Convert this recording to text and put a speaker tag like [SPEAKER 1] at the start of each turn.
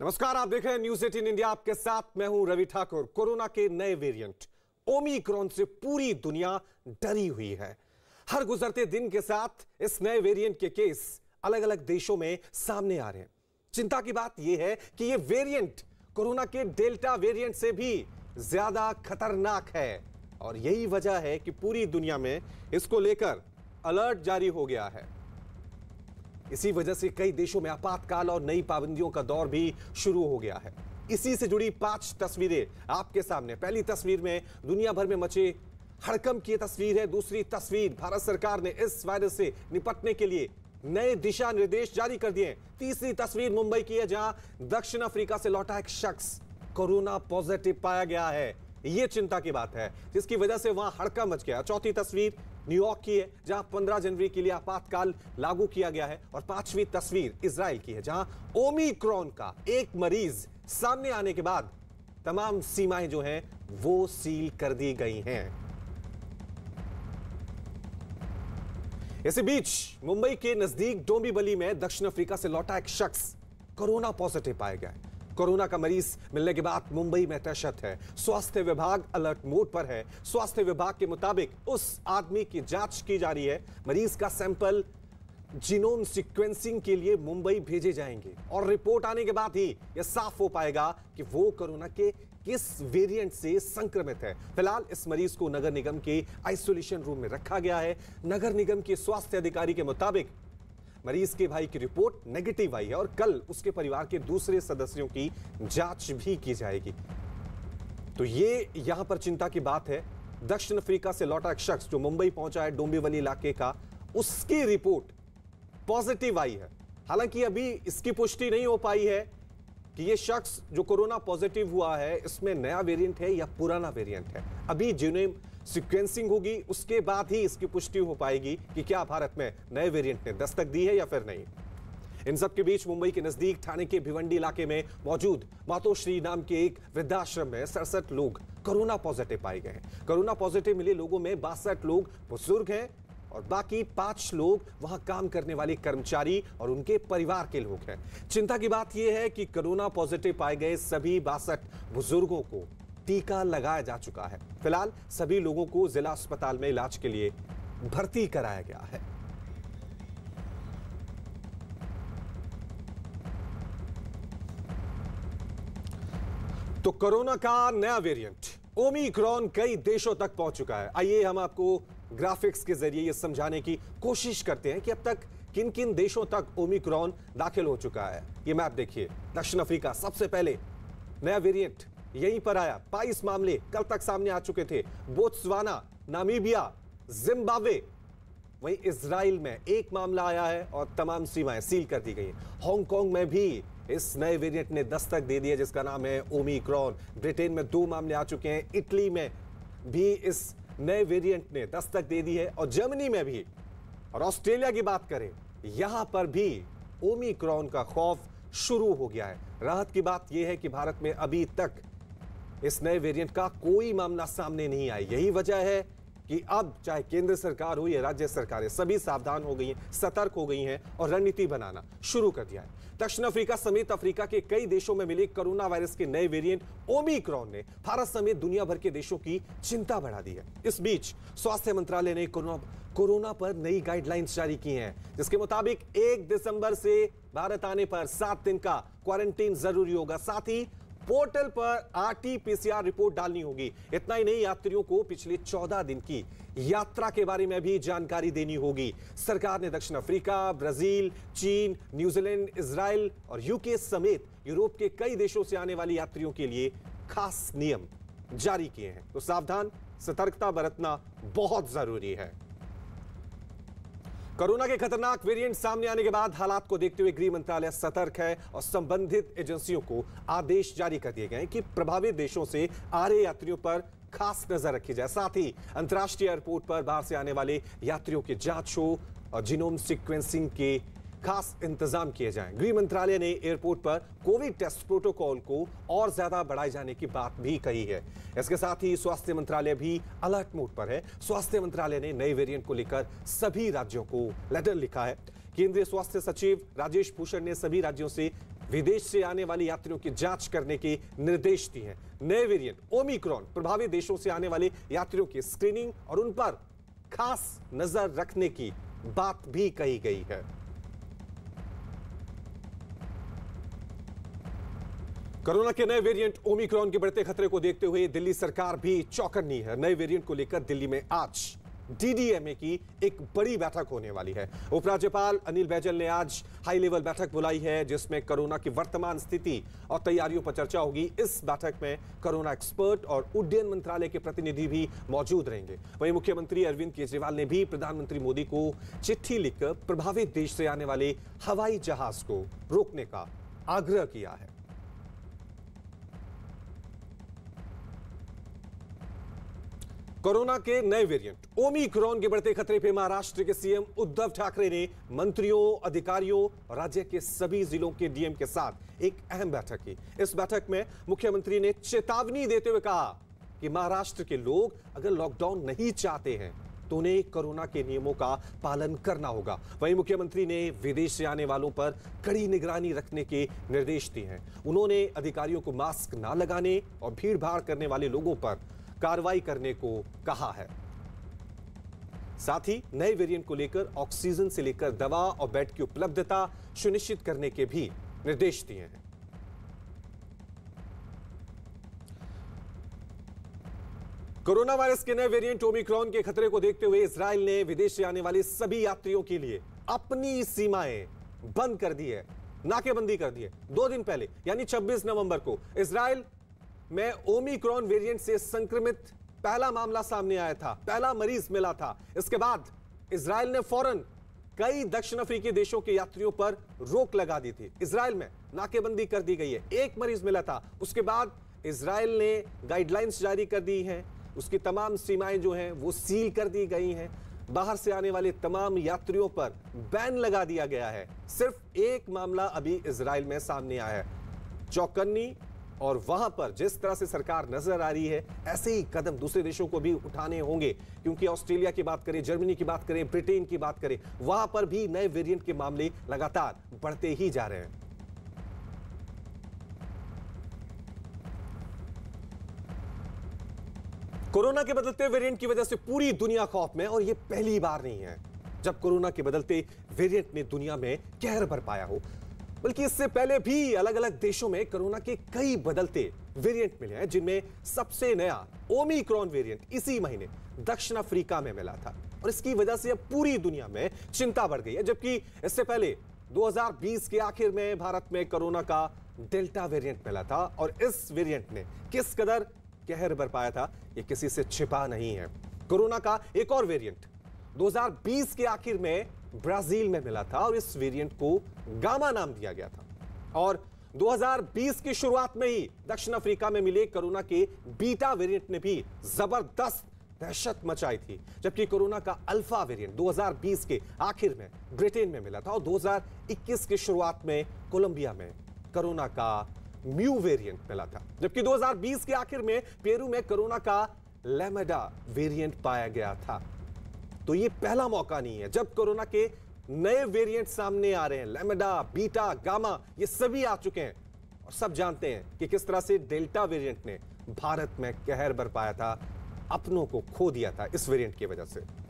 [SPEAKER 1] नमस्कार आप देख रहे हैं न्यूज एटीन इंडिया आपके साथ मैं हूं रवि ठाकुर कोरोना के नए वेरिएंट ओमिक्रॉन से पूरी दुनिया डरी हुई है हर गुजरते दिन के साथ इस नए वेरिएंट के केस अलग अलग देशों में सामने आ रहे हैं चिंता की बात यह है कि यह वेरिएंट कोरोना के डेल्टा वेरिएंट से भी ज्यादा खतरनाक है और यही वजह है कि पूरी दुनिया में इसको लेकर अलर्ट जारी हो गया है इसी वजह से कई देशों में आपातकाल और नई पाबंदियों का दौर भी शुरू हो गया है इसी से जुड़ी पांच तस्वीरें आपके सामने पहली तस्वीर में दुनिया भर में मचे हड़कम की तस्वीर है दूसरी तस्वीर भारत सरकार ने इस वायरस से निपटने के लिए नए दिशा निर्देश जारी कर दिए तीसरी तस्वीर मुंबई की है जहां दक्षिण अफ्रीका से लौटा एक शख्स कोरोना पॉजिटिव पाया गया है यह चिंता की बात है जिसकी वजह से वहां हड़कम मच गया चौथी तस्वीर न्यूयॉर्क की है जहां 15 जनवरी के लिए आपातकाल लागू किया गया है और पांचवी तस्वीर इसराइल की है जहां ओमिक्रॉन का एक मरीज सामने आने के बाद तमाम सीमाएं जो हैं वो सील कर दी गई हैं इसी बीच मुंबई के नजदीक डोंबिवली में दक्षिण अफ्रीका से लौटा एक शख्स कोरोना पॉजिटिव पाया गया है कोरोना का मरीज मिलने के बाद मुंबई में दहशत है स्वास्थ्य विभाग अलर्ट मोड पर है स्वास्थ्य विभाग के मुताबिक उस आदमी की जांच की जा रही है मरीज का सैंपल जीनोम सीक्वेंसिंग के लिए मुंबई भेजे जाएंगे और रिपोर्ट आने के बाद ही यह साफ हो पाएगा कि वो कोरोना के किस वेरिएंट से संक्रमित है फिलहाल इस मरीज को नगर निगम के आइसोलेशन रूम में रखा गया है नगर निगम के स्वास्थ्य अधिकारी के मुताबिक मरीज के भाई की रिपोर्ट नेगेटिव आई है और कल उसके परिवार के दूसरे सदस्यों की जांच भी की जाएगी तो ये यहां पर चिंता की बात है दक्षिण अफ्रीका से लौटा एक शख्स जो मुंबई पहुंचा है डोंबिवली इलाके का उसकी रिपोर्ट पॉजिटिव आई है हालांकि अभी इसकी पुष्टि नहीं हो पाई है कि ये शख्स जो कोरोना पॉजिटिव हुआ है इसमें नया वेरिएंट है या पुराना वेरिएंट है अभी जिन्हें सिक्वेंसिंग होगी उसके बाद ही इसकी पुष्टि हो पाएगी कि क्या भारत में नए वेरिएंट ने दस्तक दी है या फिर नहीं इन सब के बीच मुंबई के नजदीक थाने के भिवंडी इलाके में मौजूद मातोश्री नाम के एक वृद्धाश्रम में सड़सठ लोग कोरोना पॉजिटिव पाए गए हैं कोरोना पॉजिटिव मिले लोगों में बासठ लोग बुजुर्ग हैं और बाकी पांच लोग वहां काम करने वाले कर्मचारी और उनके परिवार के लोग हैं चिंता की बात यह है कि कोरोना पॉजिटिव पाए गए सभी बासठ बुजुर्गों को टीका लगाया जा चुका है फिलहाल सभी लोगों को जिला अस्पताल में इलाज के लिए भर्ती कराया गया है तो कोरोना का नया वेरिएंट ओमिक्रॉन कई देशों तक पहुंच चुका है आइए हम आपको ग्राफिक्स के जरिए यह समझाने की कोशिश करते हैं कि अब तक किन किन देशों तक ओमिक्रॉन दाखिल हो चुका है यह मैप देखिए दक्षिण अफ्रीका सबसे पहले नया वेरिएंट यहीं पर आया बाईस मामले कल तक सामने आ चुके थे बोत्सवाना नामीबिया जिम्बाब्वे वहीं इसराइल में एक मामला आया है और तमाम सीमाएं सील कर दी गई हैं हांगकांग में भी इस नए वेरिएंट ने दस्तक दे दी है जिसका नाम है ओमिक्रॉन ब्रिटेन में दो मामले आ चुके हैं इटली में भी इस नए वेरिएंट ने दस्तक दे दी है और जर्मनी में भी और ऑस्ट्रेलिया की बात करें यहां पर भी ओमिक्रॉन का खौफ शुरू हो गया है राहत की बात यह है कि भारत में अभी तक इस नए वेरिएंट का कोई मामला सामने नहीं आया यही वजह है कि अब चाहे केंद्र सरकार हो या राज्य सरकारें सभी सावधान हो गई हैं सतर्क हो गई हैं और रणनीति बनाना शुरू कर दिया है दक्षिण अफ्रीका समेत अफ्रीका के कई देशों में मिले कोरोना वायरस के नए वेरिएंट ओमिक्रॉन ने भारत समेत दुनिया भर के देशों की चिंता बढ़ा दी है इस बीच स्वास्थ्य मंत्रालय ने कोरोना पर नई गाइडलाइंस जारी की हैं जिसके मुताबिक एक दिसंबर से भारत आने पर सात दिन का क्वारंटीन जरूरी होगा साथ ही पोर्टल पर आरटीपीसीआर रिपोर्ट डालनी होगी इतना ही नहीं यात्रियों को पिछले 14 दिन की यात्रा के बारे में भी जानकारी देनी होगी सरकार ने दक्षिण अफ्रीका ब्राजील चीन न्यूजीलैंड इसराइल और यूके समेत यूरोप के कई देशों से आने वाले यात्रियों के लिए खास नियम जारी किए हैं तो सावधान सतर्कता बरतना बहुत जरूरी है कोरोना के खतरनाक वेरिएंट सामने आने के बाद हालात को देखते हुए गृह मंत्रालय सतर्क है और संबंधित एजेंसियों को आदेश जारी कर दिए गए कि प्रभावित देशों से आ रहे यात्रियों पर खास नजर रखी जाए साथ ही अंतर्राष्ट्रीय एयरपोर्ट पर बाहर से आने वाले यात्रियों की जांच हो और जीनोम सिक्वेंसिंग के खास इंतजाम किए जाएं। गृह मंत्रालय ने एयरपोर्ट पर कोविड टेस्ट प्रोटोकॉल को और ज्यादा बढ़ाए जाने की बात भी कही है इसके साथ ही स्वास्थ्य मंत्रालय भी अलर्ट मोड पर है स्वास्थ्य मंत्रालय ने नए वेरिएंट को लेकर सभी राज्यों को लेटर लिखा है केंद्रीय स्वास्थ्य सचिव राजेश भूषण ने सभी राज्यों से विदेश से आने वाले यात्रियों की जांच करने के निर्देश दिए हैं नए वेरिएंट ओमिक्रॉन प्रभावित देशों से आने वाले यात्रियों की स्क्रीनिंग और उन पर खास नजर रखने की बात भी कही गई है कोरोना के नए वेरिएंट ओमिक्रॉन के बढ़ते खतरे को देखते हुए दिल्ली सरकार भी चौकन्नी है नए वेरिएंट को लेकर दिल्ली में आज डीडीएमए की एक बड़ी बैठक होने वाली है उपराज्यपाल अनिल बैजल ने आज हाई लेवल बैठक बुलाई है जिसमें कोरोना की वर्तमान स्थिति और तैयारियों पर चर्चा होगी इस बैठक में कोरोना एक्सपर्ट और उड्डयन मंत्रालय के प्रतिनिधि भी मौजूद रहेंगे वहीं मुख्यमंत्री अरविंद केजरीवाल ने भी प्रधानमंत्री मोदी को चिट्ठी लिखकर प्रभावित देश से आने वाले हवाई जहाज को रोकने का आग्रह किया है कोरोना के नए वेरिएंट ओमिक्रॉन के बढ़ते खतरे पे महाराष्ट्र के सीएम उद्धव ठाकरे ने मंत्रियों अधिकारियों राज्य के सभी जिलों के डीएम के साथ एक अहम बैठक की इस बैठक में मुख्यमंत्री ने चेतावनी देते हुए कहा कि महाराष्ट्र के लोग अगर लॉकडाउन नहीं चाहते हैं तो उन्हें कोरोना के नियमों का पालन करना होगा वहीं मुख्यमंत्री ने विदेश से आने वालों पर कड़ी निगरानी रखने के निर्देश दिए हैं उन्होंने अधिकारियों को मास्क ना लगाने और भीड़ करने वाले लोगों पर कार्रवाई करने को कहा है साथ ही नए वेरिएंट को लेकर ऑक्सीजन से लेकर दवा और बेड की उपलब्धता सुनिश्चित करने के भी निर्देश दिए हैं कोरोना वायरस के नए वेरिएंट ओमिक्रॉन के खतरे को देखते हुए इसराइल ने विदेश से आने वाले सभी यात्रियों के लिए अपनी सीमाएं बंद कर दी है नाकेबंदी कर दी है दो दिन पहले यानी 26 नवंबर को इसराइल में ओमिक्रॉन वेरिएंट से संक्रमित पहला मामला सामने आया था पहला मरीज मिला था इसके बाद इसराइल ने फौरन कई दक्षिण अफ्रीकी देशों के यात्रियों पर रोक लगा दी थी इसराइल में नाकेबंदी कर दी गई है एक मरीज मिला था उसके बाद इसराइल ने गाइडलाइंस जारी कर दी हैं उसकी तमाम सीमाएं जो हैं वो सील कर दी गई हैं बाहर से आने वाले तमाम यात्रियों पर बैन लगा दिया गया है सिर्फ एक मामला अभी इसराइल में सामने आया है चौकन्नी और वहां पर जिस तरह से सरकार नजर आ रही है ऐसे ही कदम दूसरे देशों को भी उठाने होंगे क्योंकि ऑस्ट्रेलिया की बात करें जर्मनी की बात करें ब्रिटेन की बात करें वहां पर भी नए वेरिएंट के मामले लगातार बढ़ते ही जा रहे हैं कोरोना के बदलते वेरिएंट की वजह से पूरी दुनिया खौफ में और यह पहली बार नहीं है जब कोरोना के बदलते वेरिएंट ने दुनिया में कहर भर पाया हो बल्कि इससे पहले भी अलग अलग देशों में कोरोना के कई बदलते वेरिएंट मिले हैं जिनमें सबसे नया ओमिक्रॉन वेरिएंट इसी महीने दक्षिण अफ्रीका में मिला था और इसकी वजह से अब पूरी दुनिया में चिंता बढ़ गई है जबकि इससे पहले 2020 के आखिर में भारत में कोरोना का डेल्टा वेरिएंट मिला था और इस वेरियंट ने किस कदर कहर बरपाया था यह किसी से छिपा नहीं है कोरोना का एक और वेरियंट 2020 के आखिर में ब्राजील में मिला था और इस वेरिएंट को गामा नाम दिया गया था और 2020 की शुरुआत में ही दक्षिण अफ्रीका में मिले कोरोना के बीटा वेरिएंट ने भी जबरदस्त दहशत मचाई थी जबकि कोरोना का अल्फा वेरिएंट 2020 के आखिर में ब्रिटेन में मिला था और 2021 की शुरुआत में कोलंबिया में कोरोना का म्यू वेरिएंट मिला था जबकि 2020 के आखिर में पेरू में कोरोना का लेमेडा वेरिएंट पाया गया था तो ये पहला मौका नहीं है जब कोरोना के नए वेरिएंट सामने आ रहे हैं लेमडा बीटा गामा ये सभी आ चुके हैं और सब जानते हैं कि किस तरह से डेल्टा वेरिएंट ने भारत में कहर बरपाया था अपनों को खो दिया था इस वेरिएंट की वजह से